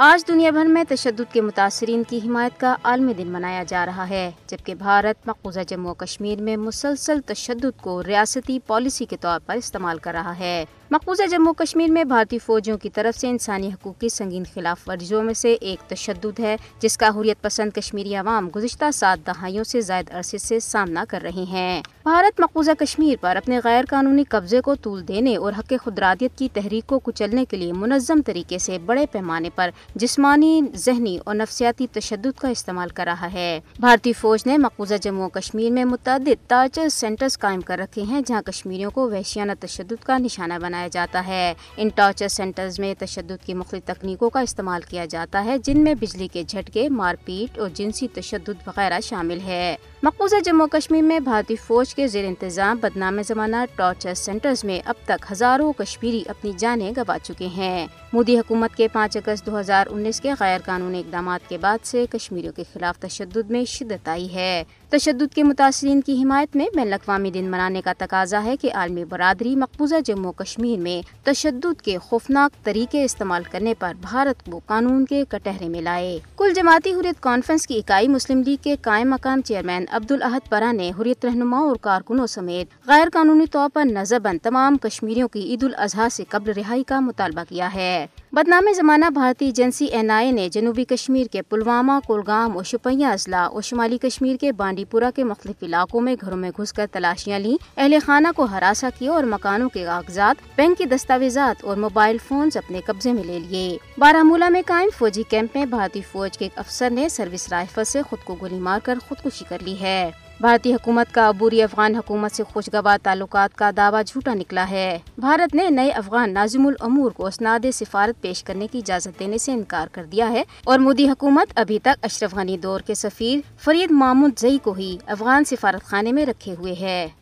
आज दुनिया भर में तशद के मुतासरीन की हिमायत का आलमी दिन मनाया जा रहा है जबकि भारत मकबूजा जम्मू कश्मीर में मुसलसल तशद को रियासती पॉलिसी के तौर पर इस्तेमाल कर रहा है मकबूजा जम्मू कश्मीर में भारतीय फौजियों की तरफ से इंसानी हकूक़ की संगीन खिलाफ वर्जियों में से एक तशद है जिसका हुरियत पसंद कश्मीरी आवाम गुजशत सात दहाइयों से जायद अरसे से सामना कर रहे हैं भारत मकबूजा कश्मीर पर अपने गैर कानूनी कब्जे को तूल देने और हक खुदरादियत की तहरीक को कुचलने के लिए मुनजम तरीके ऐसी बड़े पैमाने पर जिसमानी जहनी और नफसियाती तशद का इस्तेमाल कर रहा है भारतीय फौज ने मकबूजा जम्मू कश्मीर में मुतद टार्चर सेंटर कायम कर रखे हैं जहाँ कश्मीरियों को वहशियाना तशद का निशाना बना बनाया जाता है इन टॉर्चर सेंटर्स में तशद की मुख्त तकनीकों का इस्तेमाल किया जाता है जिनमें बिजली के झटके मारपीट और जिनसी तशद वगैरह शामिल है मकबूजा जम्मू कश्मीर में भारतीय फौज के जेर इंतजाम बदनाम जमाना टॉर्चर सेंटर्स में अब तक हजारों कश्मीरी अपनी जानें गंवा चुके हैं मोदी हुकूमत के पाँच अगस्त 2019 के गैर कानूनी इकदाम के बाद से कश्मीरियों के खिलाफ तशद में शिदत आई है तशद के मुतासरी की हिमायत में बैन अवी दिन मनाने का तकाजा है की आलमी बरदरी मकबूजा जम्मू कश्मीर कश्मीर में तशद के खौफनाक तरीके इस्तेमाल करने पर भारत को कानून के कटहरे में लाए कुल जमाती हुरियत कॉन्फ्रेंस की इकाई मुस्लिम लीग के कायम मकाम चेयरमैन अब्दुल अहद परा ने हुरियत रहनुमाओं और कारकुनों समेत गैर कानूनी तौर पर नजरबंद तमाम कश्मीरियों की ईद उल ऐसी कबल रिहाई का मुतालबा किया है बदनाम ज़माना भारतीय एजेंसी एन आई ए ने जनूबी कश्मीर के पुलवामा कुलगाम और शुपिया अजला और शुमाली कश्मीर के बांडीपुरा के मुख्तलिफ इलाकों में घरों में घुस कर तलाशियाँ ली अहल खाना को हरासा किया और मकानों के कागजात बैंक के दस्तावेजा और मोबाइल फोन अपने कब्जे में ले लिए बारामूला में कायम फौजी कैंप में भारतीय फौज के एक अफसर ने सर्विस राइफल ऐसी खुद को गोली मार कर खुदकुशी कर ली है भारतीय हुकूमत का अबूरी अफगान हुकूमत से खुशगवार ताल्लुक का दावा झूठा निकला है भारत ने नए अफगान नाजिमुल अमूर को उसनाद सिफारत पेश करने की इजाज़त देने से इनकार कर दिया है और मोदी हुकूमत अभी तक अशरफ गनी दौर के सफीर फरीद मामूद जई को ही अफगान सिफारत खाने में रखे हुए है